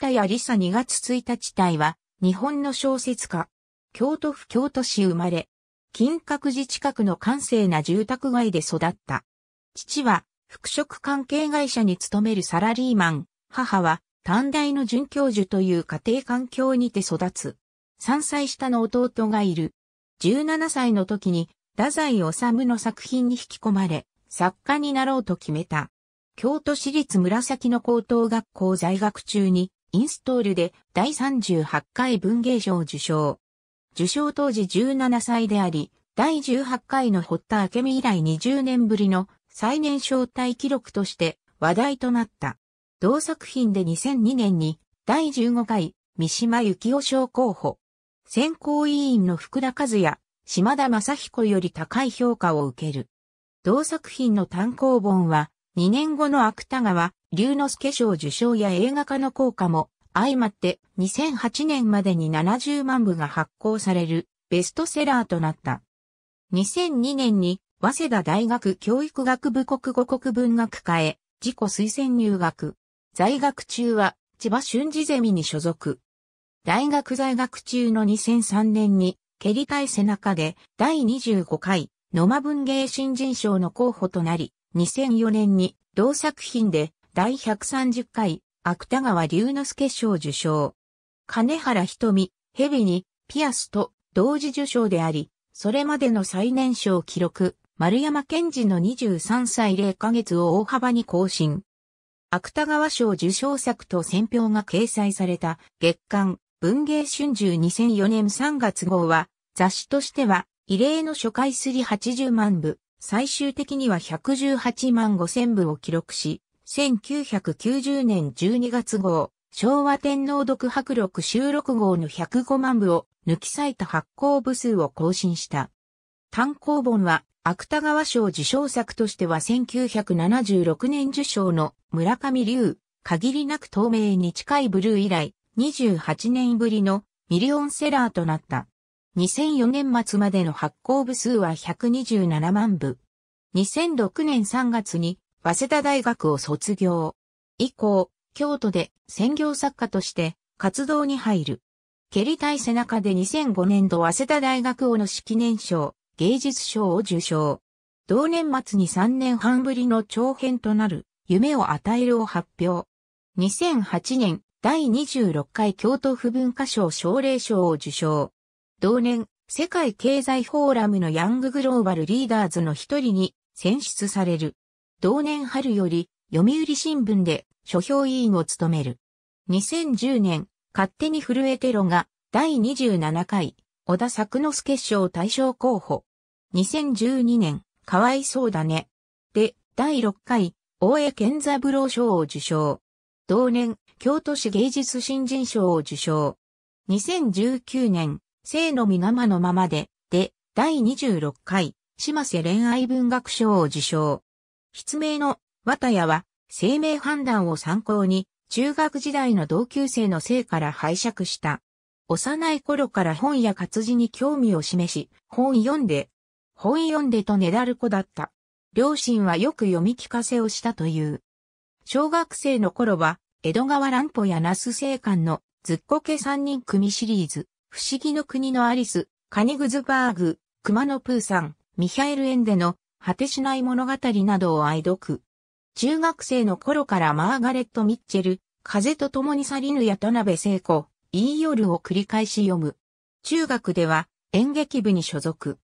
田谷理沙2月1日隊は、日本の小説家。京都府京都市生まれ。金閣寺近くの閑静な住宅街で育った。父は、服飾関係会社に勤めるサラリーマン。母は、短大の准教授という家庭環境にて育つ。3歳下の弟がいる。17歳の時に、太宰治の作品に引き込まれ、作家になろうと決めた。京都市立紫の高等学校在学中に、インストールで第38回文芸賞受賞。受賞当時17歳であり、第18回の堀田明美以来20年ぶりの最年少体記録として話題となった。同作品で2002年に第15回三島由紀夫賞候補。選考委員の福田和也、島田正彦より高い評価を受ける。同作品の単行本は2年後の芥川龍之介賞受賞や映画化の効果も相まって2008年までに70万部が発行されるベストセラーとなった。2002年に早稲田大学教育学部国語国文学科へ自己推薦入学。在学中は千葉春治ゼミに所属。大学在学中の2003年に蹴りたい背中で第25回野間文芸新人賞の候補となり、2004年に同作品で第130回、芥川龍之介賞受賞。金原瞳、蛇に、ピアスと同時受賞であり、それまでの最年少記録、丸山健二の23歳0ヶ月を大幅に更新。芥川賞受賞作と選評が掲載された月刊文芸春秋2004年3月号は雑誌としては異例の初回すり80万部、最終的には118万5千部を記録し、1990年12月号、昭和天皇独白録収録号の105万部を抜き裂いた発行部数を更新した。単行本は、芥川賞受賞作としては1976年受賞の村上龍、限りなく透明に近いブルー以来、28年ぶりのミリオンセラーとなった。2004年末までの発行部数は127万部。2006年3月に早稲田大学を卒業。以降、京都で専業作家として活動に入る。蹴りたい背中で2005年度早稲田大学をの式年賞、芸術賞を受賞。同年末に3年半ぶりの長編となる、夢を与えるを発表。2008年、第26回京都府文化賞奨励賞を受賞。同年、世界経済フォーラムのヤンググローバルリーダーズの一人に選出される。同年春より読売新聞で書評委員を務める。2010年、勝手に震えてろが第27回、小田作之助賞大賞候補。2012年、かわいそうだね。で、第6回、大江健三郎賞を受賞。同年、京都市芸術新人賞を受賞。2019年、生のが生のままで、で、第26回、島瀬恋愛文学賞を受賞。筆名の綿谷は、生命判断を参考に、中学時代の同級生の生から拝借した。幼い頃から本や活字に興味を示し、本読んで、本読んでとねだる子だった。両親はよく読み聞かせをしたという。小学生の頃は、江戸川乱歩や那須生館のずっこけ三人組シリーズ、不思議の国のアリス、カニグズバーグ、熊野プーさん、ミハエル・エンデの果てしない物語などを愛読。中学生の頃からマーガレット・ミッチェル、風と共に去りぬや田辺聖子、いい夜を繰り返し読む。中学では演劇部に所属。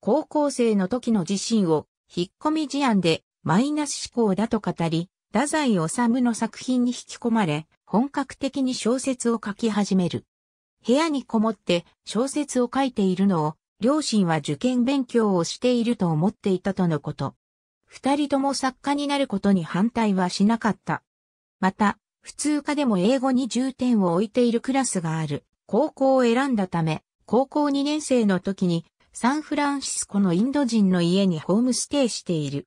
高校生の時の自身を引っ込み思案でマイナス思考だと語り、太宰治の作品に引き込まれ、本格的に小説を書き始める。部屋にこもって小説を書いているのを両親は受験勉強をしていると思っていたとのこと。二人とも作家になることに反対はしなかった。また、普通科でも英語に重点を置いているクラスがある高校を選んだため、高校2年生の時にサンフランシスコのインド人の家にホームステイしている。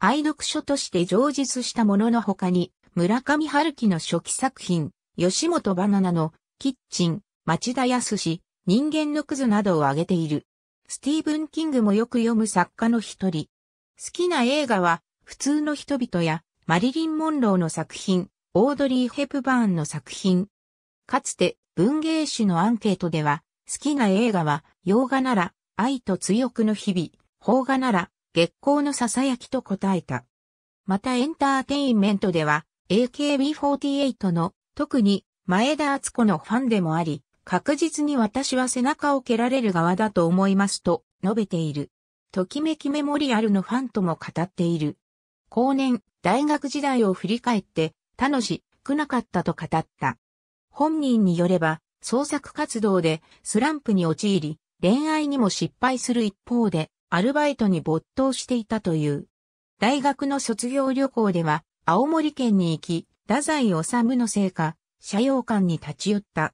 愛読書として上述したものの他に、村上春樹の初期作品、吉本バナナのキッチン、町田康史、人間のクズなどを挙げている。スティーブン・キングもよく読む作家の一人。好きな映画は、普通の人々や、マリリン・モンローの作品、オードリー・ヘプバーンの作品。かつて、文芸誌のアンケートでは、好きな映画は、洋画なら、愛と強くの日々、邦画なら、月光の囁きと答えた。またエンターテインメントでは、AKB48 の、特に、前田敦子のファンでもあり、確実に私は背中を蹴られる側だと思いますと述べている。ときめきメモリアルのファンとも語っている。後年、大学時代を振り返って、楽しくなかったと語った。本人によれば、創作活動でスランプに陥り、恋愛にも失敗する一方で、アルバイトに没頭していたという。大学の卒業旅行では、青森県に行き、太宰治のいか社用館に立ち寄った。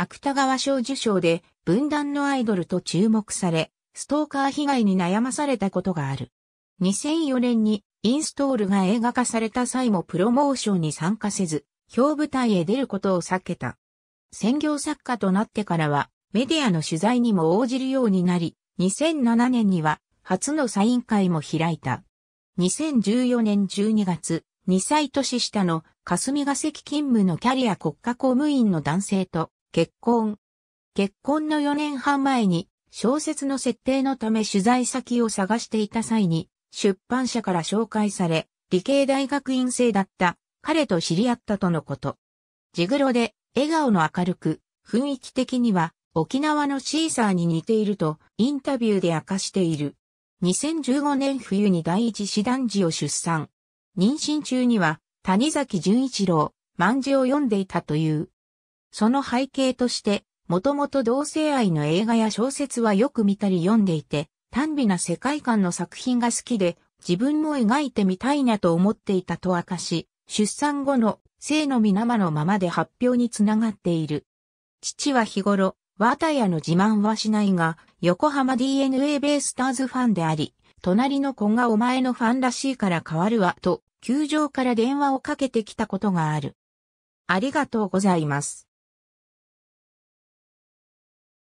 芥川賞受賞で分断のアイドルと注目され、ストーカー被害に悩まされたことがある。2004年にインストールが映画化された際もプロモーションに参加せず、表舞台へ出ることを避けた。専業作家となってからは、メディアの取材にも応じるようになり、2007年には初のサイン会も開いた。2014年12月、2歳年下の霞が関勤務のキャリア国家公務員の男性と結婚。結婚の4年半前に小説の設定のため取材先を探していた際に出版社から紹介され、理系大学院生だった彼と知り合ったとのこと。ジグロで笑顔の明るく雰囲気的には沖縄のシーサーに似ているとインタビューで明かしている。2015年冬に第一師団児を出産。妊娠中には谷崎潤一郎、万字を読んでいたという。その背景として、もともと同性愛の映画や小説はよく見たり読んでいて、単美な世界観の作品が好きで、自分も描いてみたいなと思っていたと明かし、出産後の性のみ生のままで発表につながっている。父は日頃、ワータヤの自慢はしないが、横浜 DNA ベイスターズファンであり、隣の子がお前のファンらしいから変わるわと、球場から電話をかけてきたことがある。ありがとうございます。